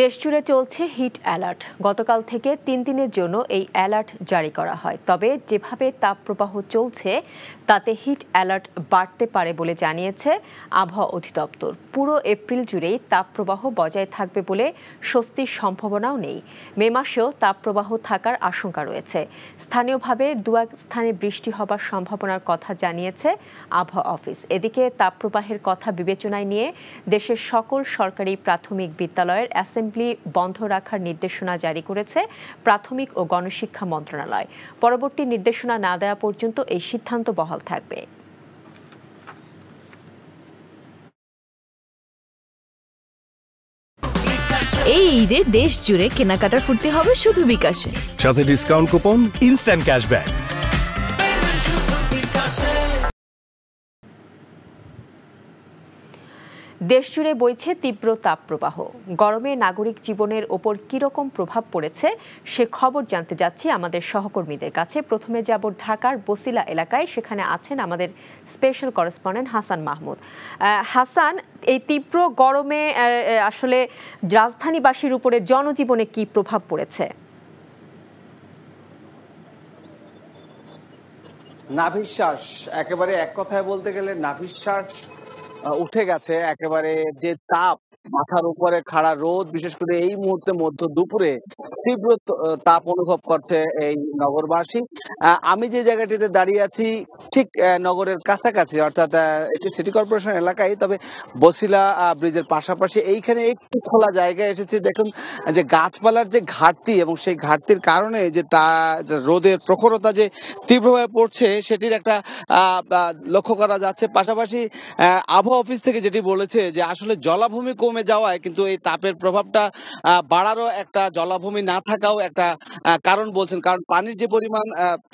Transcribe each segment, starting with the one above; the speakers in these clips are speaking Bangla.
দেশজুড়ে চলছে হিট অ্যালার্ট গতকাল থেকে তিন দিনের জন্য এই অ্যালার্ট জারি করা হয় তবে যেভাবে তাপপ্রবাহ চলছে তাতে হিট অ্যালার্ট বাড়তে পারে বলে জানিয়েছে আবহাওয়া অধিদপ্তর পুরো এপ্রিল জুড়েই তাপপ্রবাহ বজায় থাকবে বলে স্বস্তির সম্ভাবনাও নেই মে মাসেও তাপপ্রবাহ থাকার আশঙ্কা রয়েছে স্থানীয়ভাবে দু এক স্থানে বৃষ্টি হবার সম্ভাবনার কথা জানিয়েছে আবহাওয়া অফিস এদিকে তাপপ্রবাহের কথা বিবেচনায় নিয়ে দেশের সকল সরকারি প্রাথমিক বিদ্যালয়ের অ্যাসেম্বলি অ্যাসেম্বলি বন্ধ রাখার নির্দেশনা জারি করেছে প্রাথমিক ও গণশিক্ষা মন্ত্রণালয় পরবর্তী নির্দেশনা না দেওয়া পর্যন্ত এই সিদ্ধান্ত বহাল থাকবে এই ঈদে দেশ জুড়ে কেনাকাটার ফুর্তি হবে শুধু বিকাশে সাথে ডিসকাউন্ট কুপন ইনস্ট্যান্ট ক্যাশব্যাক দেশজুড়ে বইছে তীব্র তাপপ্রবাহ গরমে নাগরিক জীবনের ওপর কীরকম প্রভাব পড়েছে সে খবর জানতে যাচ্ছি আমাদের সহকর্মীদের কাছে প্রথমে যাব ঢাকার বসিলা এলাকায় সেখানে আছেন আমাদের স্পেশাল করেসপন্ডেন্ট হাসান মাহমুদ হাসান এই তীব্র গরমে আসলে রাজধানীবাসীর উপরে জনজীবনে কি প্রভাব পড়েছে নাভিশ্বাস একেবারে এক কথায় বলতে গেলে নাভিশ্বাস উঠে গেছে একেবারে যে তাপ মাথার উপরে খাড়া রোদ বিশেষ করে এই মুহূর্তে মধ্য দুপুরে তীব্র তাপ অনুভব করছে এই নগরবাসী আমি যে জায়গাটিতে দাঁড়িয়ে আছি ঠিক নগরের কাছাকাছি অর্থাৎ এটি সিটি কর্পোরেশন এলাকায় তবে বসিলা ব্রিজের পাশাপাশি এইখানে একটু খোলা জায়গায় এসেছি দেখুন যে গাছপালার যে ঘাটতি এবং সেই ঘাটতির কারণে যে তা রোদের প্রখরতা যে তীব্রভাবে পড়ছে সেটির একটা লক্ষ্য করা যাচ্ছে পাশাপাশি আবহাওয়া আবহাওয়া অফিস থেকে যেটি বলেছে যে আসলে জলাভূমি কমে যাওয়ায় কিন্তু এই তাপের প্রভাবটা বাড়ারও একটা জলাভূমি না থাকাও একটা কারণ বলছেন কারণ পানির যে পরিমাণ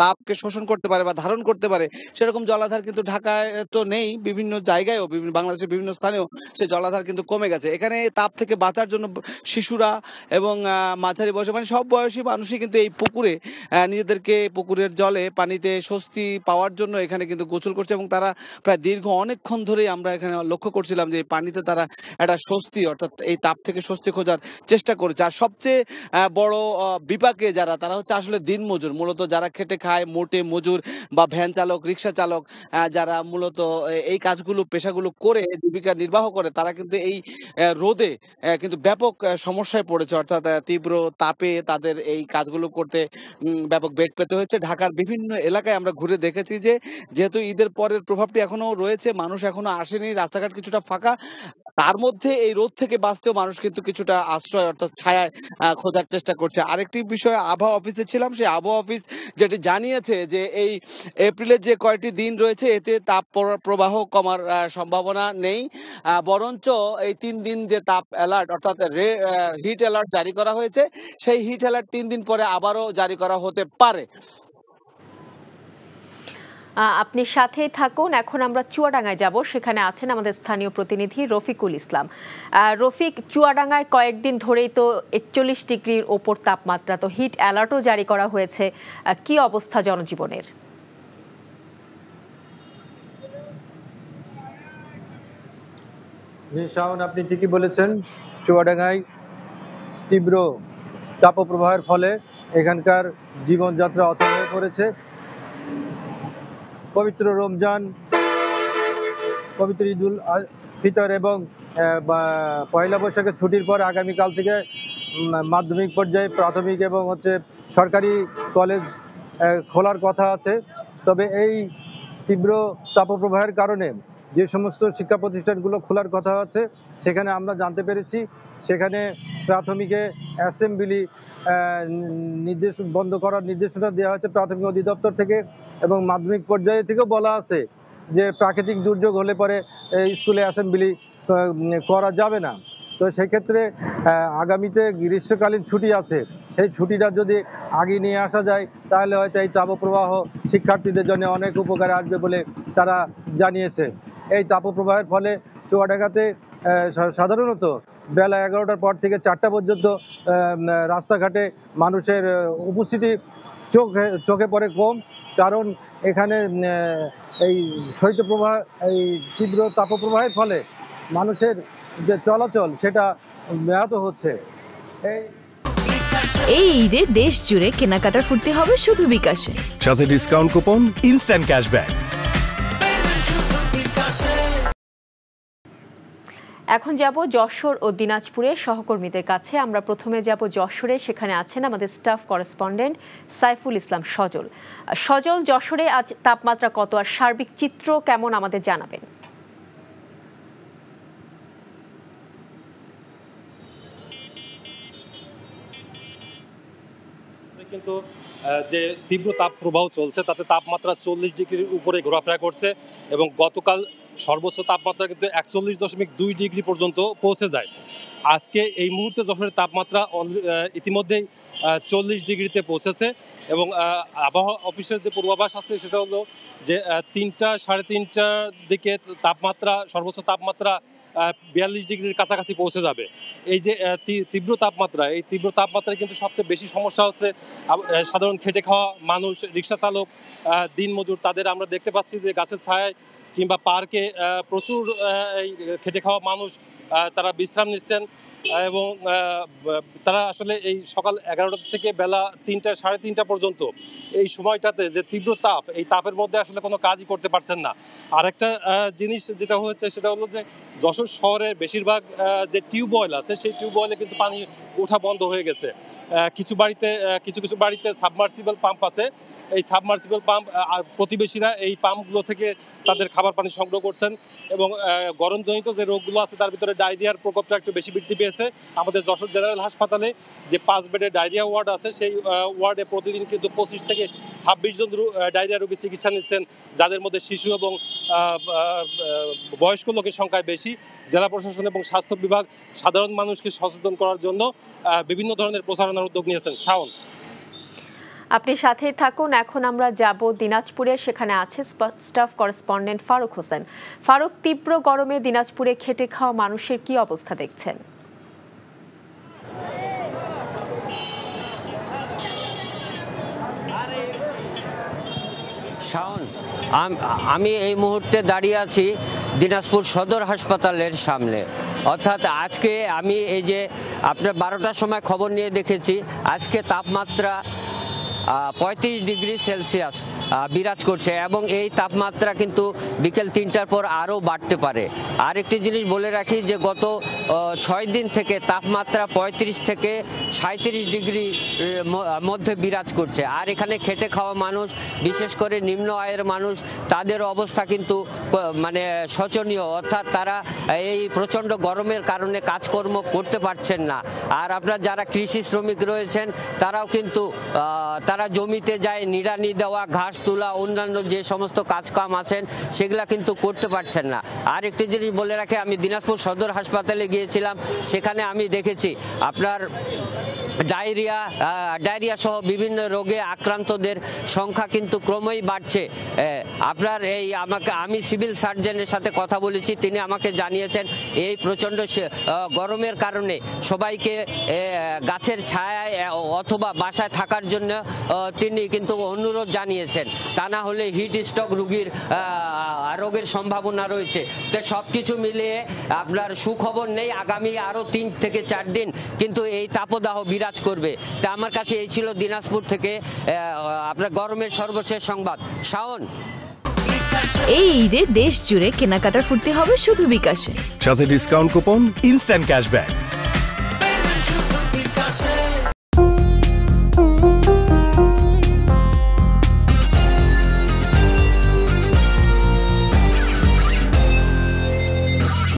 তাপকে শোষণ করতে পারে বা ধারণ করতে পারে সেরকম জলাধার কিন্তু ঢাকায় তো নেই বিভিন্ন জায়গায়ও বিভিন্ন বাংলাদেশের বিভিন্ন স্থানেও সে জলাধার কিন্তু কমে গেছে এখানে তাপ থেকে বাঁচার জন্য শিশুরা এবং মাঝারি বয়সে মানে সব বয়সী মানুষই কিন্তু এই পুকুরে নিজেদেরকে পুকুরের জলে পানিতে স্বস্তি পাওয়ার জন্য এখানে কিন্তু গোসল করছে এবং তারা প্রায় দীর্ঘ অনেকক্ষণ ধরেই আমরা এখানে এখানে লক্ষ্য করছিলাম যে পানিতে তারা একটা স্বস্তি অর্থাৎ এই তাপ থেকে স্বস্তি খোঁজার চেষ্টা করেছে আর সবচেয়ে বড় বিপাকে যারা তারা হচ্ছে আসলে দিন মজুর মূলত যারা খেটে খায় মোটে মজুর বা ভ্যান চালক রিক্সা চালক যারা মূলত এই কাজগুলো পেশাগুলো করে জীবিকা নির্বাহ করে তারা কিন্তু এই রোদে কিন্তু ব্যাপক সমস্যায় পড়েছে অর্থাৎ তীব্র তাপে তাদের এই কাজগুলো করতে ব্যাপক বেগ পেতে হয়েছে ঢাকার বিভিন্ন এলাকায় আমরা ঘুরে দেখেছি যে যেহেতু ঈদের পরের প্রভাবটি এখনো রয়েছে মানুষ এখনো আসেনি রাস্তাঘাট কিছুটা ফাঁকা তার মধ্যে এই রোদ থেকে বাঁচতেও মানুষ কিন্তু কিছুটা আশ্রয় অর্থাৎ ছায়ায় খোঁজার চেষ্টা করছে আরেকটি বিষয় আবহাওয়া অফিসে ছিলাম সেই আবহাওয়া অফিস যেটি জানিয়েছে যে এই এপ্রিলের যে কয়েকটি দিন রয়েছে এতে তাপ প্রবাহ কমার সম্ভাবনা নেই বরঞ্চ এই তিন দিন যে তাপ অ্যালার্ট অর্থাৎ হিট অ্যালার্ট জারি করা হয়েছে সেই হিট অ্যালার্ট তিন দিন পরে আবারও জারি করা হতে পারে আপনি সাথেই থাকুন এখন আমরা চুয়াডাঙ্গায় যাব সেখানে আছেন আমাদের স্থানীয় প্রতিনিধি রফিকুল ইসলাম রফিক চুয়াডাঙ্গায় কয়েকদিন ধরেই তো একচল্লিশ ডিগ্রির ওপর তাপমাত্রা তো হিট অ্যালার্টও জারি করা হয়েছে কি অবস্থা জনজীবনের আপনি ঠিকই বলেছেন চুয়াডাঙ্গায় তীব্র তাপপ্রবাহের ফলে এখানকার জীবনযাত্রা অচল হয়ে পড়েছে পবিত্র রমজান পবিত্র ঈদুল ফিতর এবং পয়লা বৈশাখের ছুটির পর আগামীকাল থেকে মাধ্যমিক পর্যায়ে প্রাথমিক এবং হচ্ছে সরকারি কলেজ খোলার কথা আছে তবে এই তীব্র তাপপ্রবাহের কারণে যে সমস্ত শিক্ষা প্রতিষ্ঠানগুলো খোলার কথা আছে সেখানে আমরা জানতে পেরেছি সেখানে প্রাথমিকে অ্যাসেম্বলি নির্দেশ বন্ধ করার নির্দেশনা দেওয়া হয়েছে প্রাথমিক অধিদপ্তর থেকে এবং মাধ্যমিক পর্যায়ে থেকেও বলা আছে যে প্রাকৃতিক দুর্যোগ হলে পরে স্কুলে অ্যাসেম্বলি করা যাবে না তো সেক্ষেত্রে আগামীতে গ্রীষ্মকালীন ছুটি আছে সেই ছুটিটা যদি আগে নিয়ে আসা যায় তাহলে হয়তো এই তাপপ্রবাহ শিক্ষার্থীদের জন্য অনেক উপকারে আসবে বলে তারা জানিয়েছে এই তাপপ্রবাহের ফলে চুয়াডাঙ্গাতে সাধারণত বেলা এগারোটার পর থেকে চারটা পর্যন্ত রাস্তাঘাটে মানুষের উপস্থিতি চোখে চোখে পড়ে কম কারণ এখানে এই শৈত্যপ্রবাহ এই তীব্র তাপপ্রবাহের ফলে মানুষের যে চলাচল সেটা ব্যাহত হচ্ছে এই এই ঈদে দেশ জুড়ে কেনাকাটার ফুটতে হবে শুধু বিকাশে সাথে ডিসকাউন্ট কুপন ইনস্ট্যান্ট ক্যাশব্যাক এখন যাব যশোর ও দিনাজপুরে সহকর্মীদের কাছে আমরা প্রথমে যাব যশোরে সেখানে আছেন আমাদের স্টাফ করেসপন্ডেন্ট সাইফুল ইসলাম সজল সজল যশোরে আজ তাপমাত্রা কত আর সার্বিক চিত্র কেমন আমাদের জানাবেন কিন্তু যে তীব্র তাপ প্রবাহ চলছে তাতে তাপমাত্রা চল্লিশ ডিগ্রির উপরে ঘোরাফেরা করছে এবং গতকাল সর্বোচ্চ তাপমাত্রা কিন্তু একচল্লিশ দশমিক দুই ডিগ্রি পর্যন্ত পৌঁছে যায় আজকে এই মুহূর্তে যশোরের তাপমাত্রা ইতিমধ্যেই চল্লিশ ডিগ্রিতে পৌঁছেছে এবং আবহাওয়া অফিসের যে পূর্বাভাস আছে সেটা হলো যে তিনটা সাড়ে তিনটার দিকে তাপমাত্রা সর্বোচ্চ তাপমাত্রা বিয়াল্লিশ ডিগ্রির কাছাকাছি পৌঁছে যাবে এই যে তীব্র তাপমাত্রা এই তীব্র তাপমাত্রায় কিন্তু সবচেয়ে বেশি সমস্যা হচ্ছে সাধারণ খেটে খাওয়া মানুষ রিক্সা চালক দিনমজুর তাদের আমরা দেখতে পাচ্ছি যে গাছের ছায় কিংবা পার্কে প্রচুর খেটে খাওয়া মানুষ তারা বিশ্রাম নিচ্ছেন এবং তারা আসলে এই সকাল এগারোটা থেকে বেলা তিনটা সাড়ে তিনটা পর্যন্ত এই সময়টাতে যে তীব্র তাপ এই তাপের মধ্যে আসলে কোনো কাজই করতে পারছেন না আরেকটা জিনিস যেটা হয়েছে সেটা হলো যে যশোর শহরের বেশিরভাগ যে টিউবওয়েল আছে সেই টিউবওয়েলে কিন্তু পানি ওঠা বন্ধ হয়ে গেছে কিছু বাড়িতে কিছু কিছু বাড়িতে সাবমার্সিবল পাম্প আছে এই সাবমার্সিবল পাম্প আর প্রতিবেশীরা এই পাম্পগুলো থেকে তাদের খাবার পানি সংগ্রহ করছেন এবং গরমজনিত যে রোগগুলো আছে তার ভিতরে ডায়রিয়ার প্রকোপটা একটু বেশি বৃদ্ধি পেয়েছে আমাদের যশোর জেনারেল হাসপাতালে যে পাঁচ বেডের ডায়রিয়া ওয়ার্ড আছে সেই ওয়ার্ডে প্রতিদিন কিন্তু পঁচিশ থেকে ছাব্বিশ জন ডায়রিয়া রোগী চিকিৎসা নিচ্ছেন যাদের মধ্যে শিশু এবং বয়স্ক লোকের সংখ্যায় বেশি জেলা প্রশাসন এবং স্বাস্থ্য বিভাগ সাধারণ মানুষকে সচেতন করার জন্য বিভিন্ন ধরনের প্রচারণার উদ্যোগ নিয়েছেন শাওন আপনি সাথেই থাকুন এখন আমরা যাব দিনাজপুরে সেখানে আছে স্টাফ করেসপন্ডেন্ট ফারুক হোসেন ফারুক তীব্র গরমে দিনাজপুরে খেটে খাওয়া মানুষের কি অবস্থা দেখছেন শাওন আমি এই মুহূর্তে দাঁড়িয়ে আছি দিনাজপুর সদর হাসপাতালের সামনে অর্থাৎ আজকে আমি এই যে আপনার বারোটার সময় খবর নিয়ে দেখেছি আজকে তাপমাত্রা পঁয়ত্রিশ ডিগ্রি সেলসিয়াস বিরাজ করছে এবং এই তাপমাত্রা কিন্তু বিকেল তিনটার পর আরও বাড়তে পারে আর একটি জিনিস বলে রাখি যে গত ছয় দিন থেকে তাপমাত্রা পঁয়ত্রিশ থেকে সাঁত্রিশ ডিগ্রি মধ্যে বিরাজ করছে আর এখানে খেটে খাওয়া মানুষ বিশেষ করে নিম্ন আয়ের মানুষ তাদের অবস্থা কিন্তু মানে শোচনীয় অর্থাৎ তারা এই প্রচণ্ড গরমের কারণে কাজকর্ম করতে পারছেন না আর আপনার যারা কৃষি শ্রমিক রয়েছেন তারাও কিন্তু তারা তারা জমিতে যায় নিড়ানি দেওয়া ঘাস তোলা অন্যান্য যে সমস্ত কাজকাম আছেন সেগুলা কিন্তু করতে পারছেন না আর একটি জিনিস বলে রাখে আমি দিনাজপুর সদর হাসপাতালে গিয়েছিলাম সেখানে আমি দেখেছি আপনার ডায়রিয়া ডায়রিয়া সহ বিভিন্ন রোগে আক্রান্তদের সংখ্যা কিন্তু ক্রমেই বাড়ছে আপনার এই আমাকে আমি সিভিল সার্জনের সাথে কথা বলেছি তিনি আমাকে জানিয়েছেন এই প্রচণ্ড গরমের কারণে সবাইকে গাছের ছায়ায় অথবা বাসায় থাকার জন্য তিনি কিন্তু অনুরোধ জানিয়েছেন তা না হলে হিট স্ট্রোক রুগীর রোগের সম্ভাবনা রয়েছে তো সব কিছু মিলিয়ে আপনার সুখবর নেই আগামী আরও তিন থেকে চার দিন কিন্তু এই তাপদাহ বিরাজ করবে তা আমার কাছে এই ছিল দিনাজপুর থেকে আপনার গরমের সর্বশেষ সংবাদ শাওন এই ঈদে দেশ জুড়ে কেনাকাটার ফুটতে হবে শুধু বিকাশে সাথে ডিসকাউন্ট কুপন ইনস্ট্যান্ট ক্যাশব্যাক